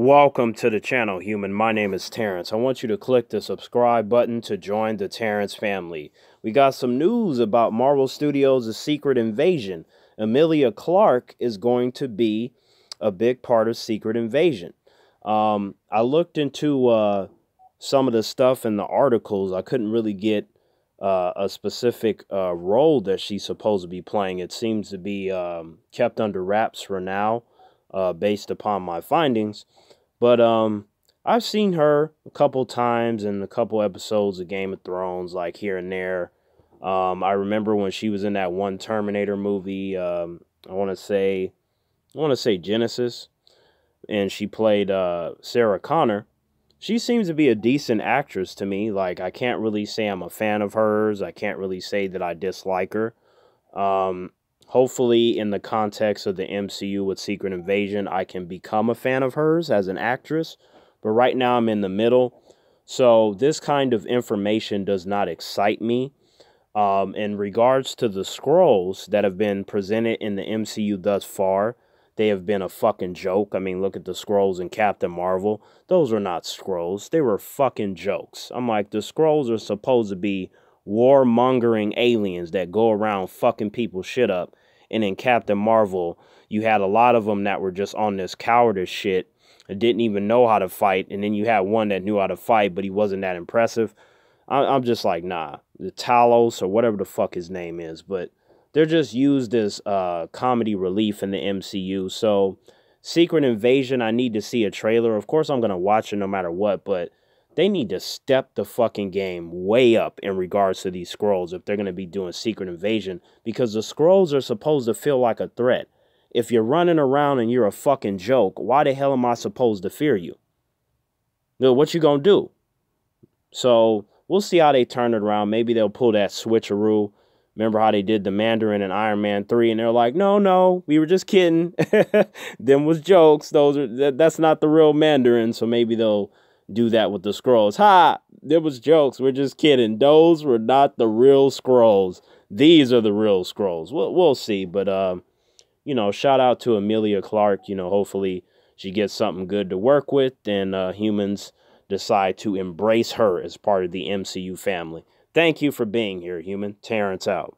Welcome to the channel, human. My name is Terrence. I want you to click the subscribe button to join the Terrence family. We got some news about Marvel Studios' Secret Invasion. Amelia Clark is going to be a big part of Secret Invasion. Um, I looked into uh, some of the stuff in the articles. I couldn't really get uh, a specific uh, role that she's supposed to be playing. It seems to be um, kept under wraps for now uh, based upon my findings. But um, I've seen her a couple times in a couple episodes of Game of Thrones, like here and there. Um, I remember when she was in that one Terminator movie. Um, I want to say, I want to say Genesis, and she played uh, Sarah Connor. She seems to be a decent actress to me. Like I can't really say I'm a fan of hers. I can't really say that I dislike her. Um, hopefully in the context of the MCU with Secret Invasion, I can become a fan of hers as an actress. But right now I'm in the middle. So this kind of information does not excite me. Um, in regards to the scrolls that have been presented in the MCU thus far, they have been a fucking joke. I mean, look at the scrolls in Captain Marvel. Those were not scrolls. They were fucking jokes. I'm like, the scrolls are supposed to be warmongering aliens that go around fucking people shit up and in Captain Marvel, you had a lot of them that were just on this cowardice shit and didn't even know how to fight. And then you had one that knew how to fight, but he wasn't that impressive. I'm just like, nah, the Talos or whatever the fuck his name is. But they're just used as uh, comedy relief in the MCU. So Secret Invasion, I need to see a trailer. Of course, I'm going to watch it no matter what, but they need to step the fucking game way up in regards to these scrolls if they're going to be doing secret invasion because the scrolls are supposed to feel like a threat. If you're running around and you're a fucking joke, why the hell am I supposed to fear you? No, what you going to do? So we'll see how they turn it around. Maybe they'll pull that switcheroo. Remember how they did the Mandarin and Iron Man 3 and they're like, "No, no, we were just kidding. Them was jokes. Those are that, that's not the real Mandarin." So maybe they'll do that with the scrolls. Ha! There was jokes. We're just kidding. Those were not the real scrolls. These are the real scrolls. We'll, we'll see. But, um, you know, shout out to Amelia Clark. You know, hopefully she gets something good to work with and uh, humans decide to embrace her as part of the MCU family. Thank you for being here, human. Terrence out.